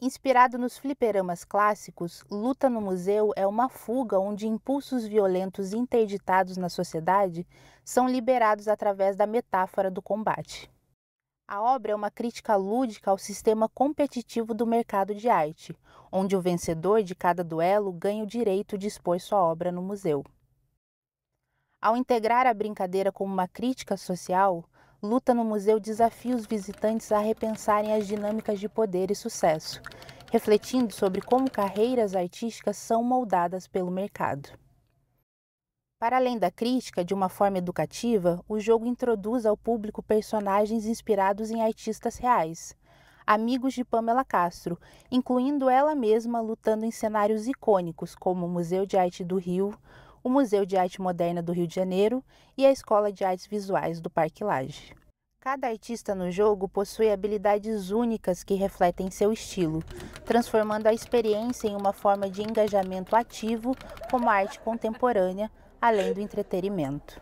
Inspirado nos fliperamas clássicos, Luta no Museu é uma fuga onde impulsos violentos interditados na sociedade são liberados através da metáfora do combate. A obra é uma crítica lúdica ao sistema competitivo do mercado de arte, onde o vencedor de cada duelo ganha o direito de expor sua obra no museu. Ao integrar a brincadeira como uma crítica social, Luta no Museu desafia os visitantes a repensarem as dinâmicas de poder e sucesso, refletindo sobre como carreiras artísticas são moldadas pelo mercado. Para além da crítica, de uma forma educativa, o jogo introduz ao público personagens inspirados em artistas reais, amigos de Pamela Castro, incluindo ela mesma lutando em cenários icônicos como o Museu de Arte do Rio, o Museu de Arte Moderna do Rio de Janeiro e a Escola de Artes Visuais do Parque Lage. Cada artista no jogo possui habilidades únicas que refletem seu estilo, transformando a experiência em uma forma de engajamento ativo como a arte contemporânea, além do entretenimento.